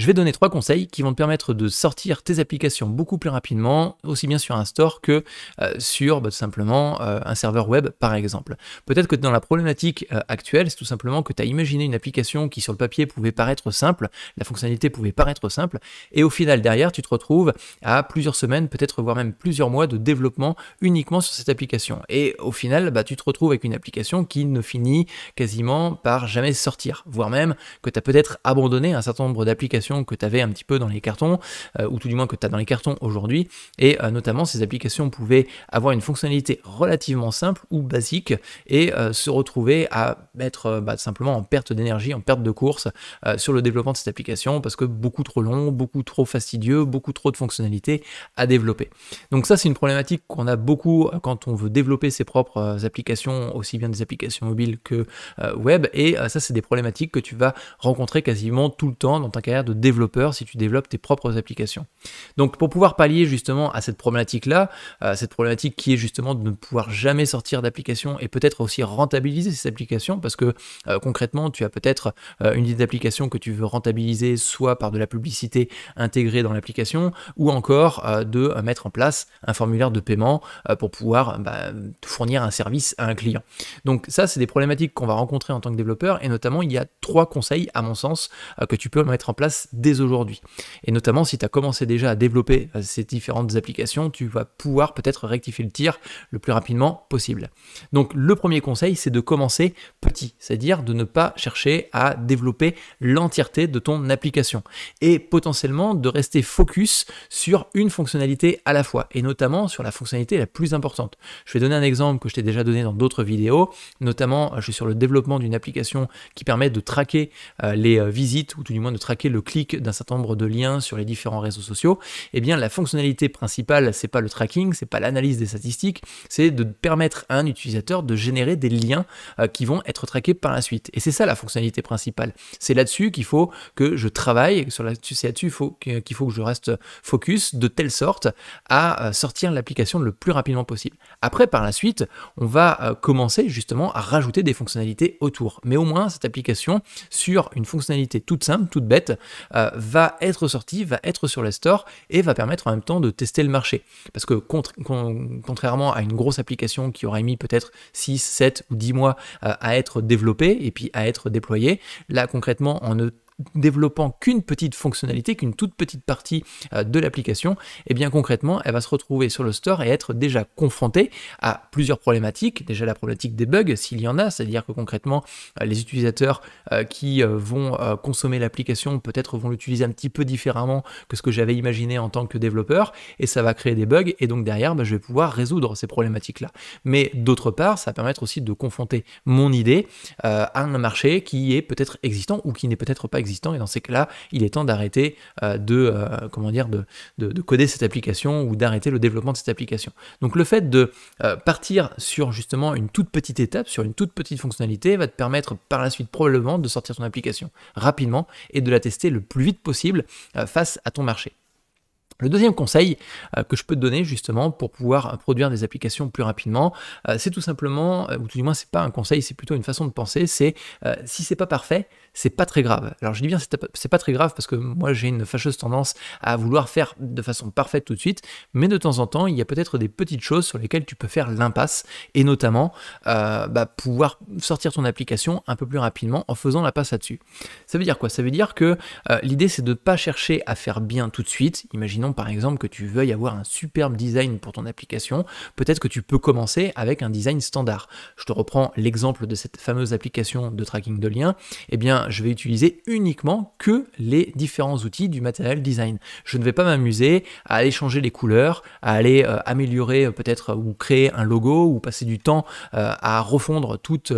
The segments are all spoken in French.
Je vais donner trois conseils qui vont te permettre de sortir tes applications beaucoup plus rapidement, aussi bien sur un store que euh, sur bah, tout simplement euh, un serveur web par exemple. Peut-être que dans la problématique euh, actuelle, c'est tout simplement que tu as imaginé une application qui sur le papier pouvait paraître simple, la fonctionnalité pouvait paraître simple, et au final derrière tu te retrouves à plusieurs semaines, peut-être voire même plusieurs mois de développement uniquement sur cette application. Et au final, bah, tu te retrouves avec une application qui ne finit quasiment par jamais sortir, voire même que tu as peut-être abandonné un certain nombre d'applications que tu avais un petit peu dans les cartons, euh, ou tout du moins que tu as dans les cartons aujourd'hui. Et euh, notamment, ces applications pouvaient avoir une fonctionnalité relativement simple ou basique et euh, se retrouver à être bah, simplement en perte d'énergie, en perte de course sur le développement de cette application parce que beaucoup trop long, beaucoup trop fastidieux, beaucoup trop de fonctionnalités à développer. Donc ça, c'est une problématique qu'on a beaucoup quand on veut développer ses propres applications, aussi bien des applications mobiles que web. Et ça, c'est des problématiques que tu vas rencontrer quasiment tout le temps dans ta carrière de développeur si tu développes tes propres applications. Donc pour pouvoir pallier justement à cette problématique-là, euh, cette problématique qui est justement de ne pouvoir jamais sortir d'application et peut-être aussi rentabiliser ces applications parce que euh, concrètement tu as peut-être euh, une idée d'application que tu veux rentabiliser soit par de la publicité intégrée dans l'application ou encore de mettre en place un formulaire de paiement pour pouvoir bah, fournir un service à un client. Donc ça c'est des problématiques qu'on va rencontrer en tant que développeur et notamment il y a trois conseils à mon sens que tu peux mettre en place dès aujourd'hui. Et notamment, si tu as commencé déjà à développer euh, ces différentes applications, tu vas pouvoir peut-être rectifier le tir le plus rapidement possible. Donc, le premier conseil, c'est de commencer petit, c'est-à-dire de ne pas chercher à développer l'entièreté de ton application et potentiellement de rester focus sur une fonctionnalité à la fois et notamment sur la fonctionnalité la plus importante. Je vais donner un exemple que je t'ai déjà donné dans d'autres vidéos, notamment je suis sur le développement d'une application qui permet de traquer euh, les euh, visites ou tout du moins de traquer le clic d'un certain nombre de liens sur les différents réseaux sociaux, eh bien la fonctionnalité principale, c'est pas le tracking, c'est pas l'analyse des statistiques, c'est de permettre à un utilisateur de générer des liens euh, qui vont être traqués par la suite. Et c'est ça la fonctionnalité principale. C'est là-dessus qu'il faut que je travaille, c'est là-dessus qu'il faut, faut que je reste focus de telle sorte à euh, sortir l'application le plus rapidement possible. Après, par la suite, on va euh, commencer justement à rajouter des fonctionnalités autour. Mais au moins, cette application, sur une fonctionnalité toute simple, toute bête, euh, va être sorti, va être sur les stores et va permettre en même temps de tester le marché. Parce que contrairement à une grosse application qui aurait mis peut-être 6, 7 ou 10 mois euh, à être développée et puis à être déployée, là concrètement en ne développant qu'une petite fonctionnalité, qu'une toute petite partie euh, de l'application, et eh bien concrètement, elle va se retrouver sur le store et être déjà confrontée à plusieurs problématiques. Déjà la problématique des bugs, s'il y en a, c'est-à-dire que concrètement, euh, les utilisateurs euh, qui vont consommer l'application peut-être vont l'utiliser un petit peu différemment que ce que j'avais imaginé en tant que développeur, et ça va créer des bugs, et donc derrière, bah, je vais pouvoir résoudre ces problématiques-là. Mais d'autre part, ça va permettre aussi de confronter mon idée à un marché qui est peut-être existant ou qui n'est peut-être pas existant et dans ces cas-là, il est temps d'arrêter euh, de, euh, comment dire, de, coder cette application ou d'arrêter le développement de cette application. Donc le fait de euh, partir sur justement une toute petite étape, sur une toute petite fonctionnalité, va te permettre par la suite probablement de sortir ton application rapidement et de la tester le plus vite possible face à ton marché. Le deuxième conseil euh, que je peux te donner justement pour pouvoir produire des applications plus rapidement, euh, c'est tout simplement, euh, ou tout du moins c'est pas un conseil, c'est plutôt une façon de penser, c'est si c'est pas parfait, c'est pas très grave. Alors je dis bien c'est pas très grave parce que moi j'ai une fâcheuse tendance à vouloir faire de façon parfaite tout de suite, mais de temps en temps il y a peut-être des petites choses sur lesquelles tu peux faire l'impasse et notamment bah, pouvoir sortir ton application un peu plus rapidement en faisant la passe là-dessus. Ça veut dire quoi Ça veut dire que l'idée c'est de ne pas chercher à faire bien tout de suite. Imaginons par exemple que tu veuilles avoir un superbe design pour ton application, peut-être que tu peux commencer avec un design standard. Je te reprends l'exemple de cette fameuse application de tracking de liens. Eh bien, je vais utiliser uniquement que les différents outils du matériel design. Je ne vais pas m'amuser à aller changer les couleurs, à aller euh, améliorer euh, peut-être euh, ou créer un logo ou passer du temps à refondre toute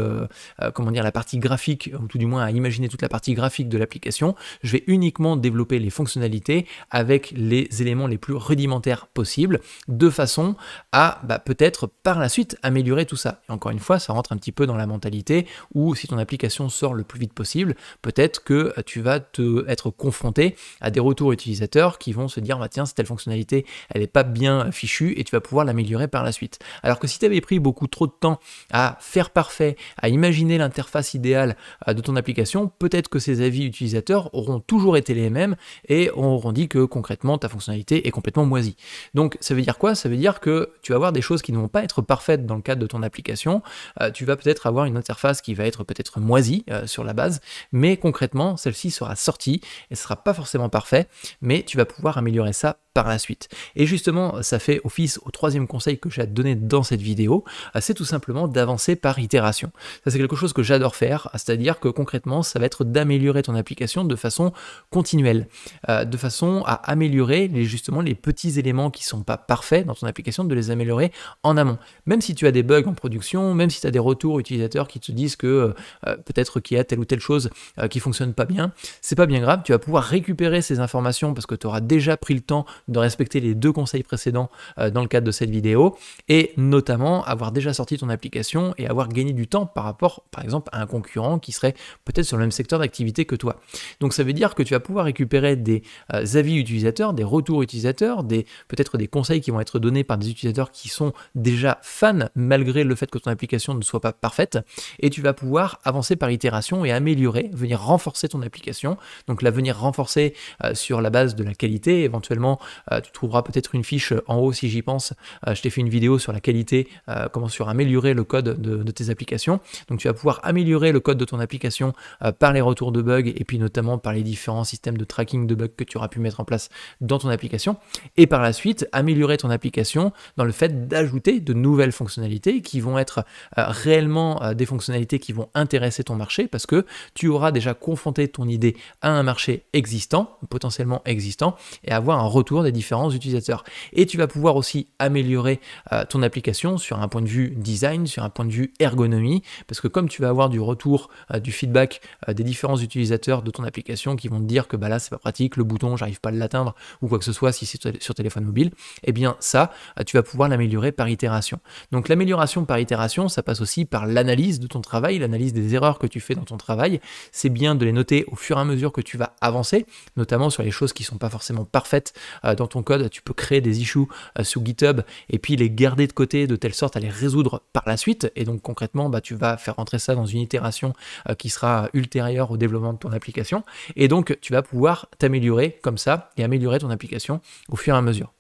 comment dire la partie graphique ou tout du moins à imaginer toute la partie graphique de l'application. Je vais uniquement développer les fonctionnalités avec les les éléments les plus rudimentaires possibles, de façon à bah, peut-être par la suite améliorer tout ça. Et encore une fois, ça rentre un petit peu dans la mentalité où si ton application sort le plus vite possible, peut-être que euh, tu vas te être confronté à des retours utilisateurs qui vont se dire bah, tiens, cette fonctionnalité, elle n'est pas bien euh, fichue et tu vas pouvoir l'améliorer par la suite. Alors que si tu avais pris beaucoup trop de temps à faire parfait, à imaginer l'interface idéale euh, de ton application, peut-être que ces avis utilisateurs auront toujours été les mêmes et auront dit que concrètement ta fonctionnalité est complètement moisi. Donc ça veut dire quoi Ça veut dire que tu vas avoir des choses qui ne vont pas être parfaites dans le cadre de ton application. Euh, tu vas peut-être avoir une interface qui va être peut-être moisie euh, sur la base, mais concrètement, celle-ci sera sortie et sera pas forcément parfait, mais tu vas pouvoir améliorer ça par la suite. Et justement, ça fait office au troisième conseil que j'ai à te donner dans cette vidéo, euh, c'est tout simplement d'avancer par itération. Ça c'est quelque chose que j'adore faire, c'est-à-dire que concrètement, ça va être d'améliorer ton application de façon continuelle, euh, de façon à améliorer les, justement les petits éléments qui sont pas parfaits dans ton application, de les améliorer en amont. Même si tu as des bugs en production, même si tu as des retours utilisateurs qui te disent que euh, peut-être qu'il y a telle ou telle chose qui qui fonctionne pas bien, c'est pas bien grave, tu vas pouvoir récupérer ces informations parce que tu auras déjà pris le temps de respecter les deux conseils précédents euh, dans le cadre de cette vidéo, et notamment avoir déjà sorti ton application et avoir gagné du temps par rapport, par exemple, à un concurrent qui serait peut-être sur le même secteur d'activité que toi. Donc ça veut dire que tu vas pouvoir récupérer des euh, avis utilisateurs, des retours utilisateurs, des peut-être des conseils qui vont être donnés par des utilisateurs qui sont déjà fans malgré le fait que ton application ne soit pas parfaite, et tu vas pouvoir avancer par itération et améliorer, venir renforcer ton application, donc la venir renforcer euh, sur la base de la qualité, éventuellement euh, tu trouveras peut-être une fiche euh, en haut si j'y pense. Euh, je t'ai fait une vidéo sur la qualité, comment sur améliorer le code de, de, tes applications. Donc tu vas pouvoir améliorer le code de ton application par les retours de bugs et puis notamment par les différents systèmes de tracking de bugs que tu auras pu mettre en place dans ton application. Et par la suite, améliorer ton application dans le fait d'ajouter de nouvelles fonctionnalités qui vont être réellement des fonctionnalités qui vont intéresser ton marché parce que tu auras déjà confronté ton idée à un marché existant, potentiellement existant, et avoir un retour des différents utilisateurs. Et tu vas pouvoir aussi améliorer euh, ton application sur un point de vue design, sur un point de vue ergonomie, parce que comme tu vas avoir du retour, euh, du feedback euh, des différents utilisateurs de ton application qui vont te dire que bah là c'est pas pratique, le bouton j'arrive pas à l'atteindre ou quoi que ce soit si c'est sur téléphone mobile, eh bien ça tu vas pouvoir l'améliorer par itération. Donc l'amélioration par itération, ça passe aussi par l'analyse de ton travail, l'analyse des erreurs que tu fais dans ton travail. C'est bien de les noter au fur et à mesure que tu vas avancer, notamment sur les choses qui sont pas forcément parfaites euh, dans ton code, tu peux créer des issues euh, sous GitHub et puis les garder de côté de telle sorte à les résoudre par la suite. Et donc concrètement, bah, tu vas faire rentrer ça dans une itération euh, qui sera ultérieure au développement de ton application. Et donc tu vas pouvoir t'améliorer comme ça et améliorer ton application au fur et à mesure.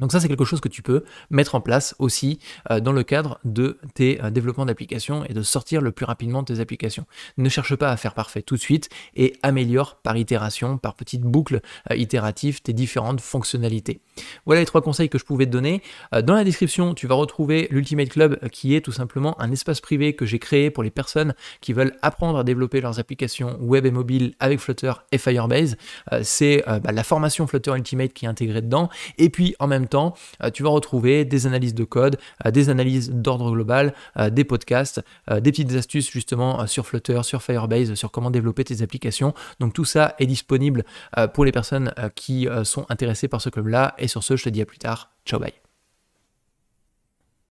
Donc ça, c'est quelque chose que tu peux mettre en place aussi euh, dans le cadre de tes euh, développements d'applications et de sortir le plus rapidement tes applications. Ne cherche pas à faire parfait tout de suite et améliore par itération, par petites boucles euh, itératives, tes différentes fonctionnalités. Voilà les trois conseils que je pouvais te donner. dans la description, tu vas retrouver l'Ultimate Club qui est tout simplement un espace privé que j'ai créé pour les personnes qui veulent apprendre à développer leurs applications web et mobile avec Flutter et Firebase. c'est bah, la formation Flutter Ultimate qui est intégrée dedans. Et puis en même temps, euh, tu vas retrouver des analyses de code, euh, des analyses d'ordre global, euh, des podcasts, des petites astuces justement sur Flutter, sur Firebase, sur comment développer tes applications. Donc tout ça est disponible pour les personnes qui sont intéressées par ce club-là. Et sur ce, je te dis à plus tard. Ciao, bye.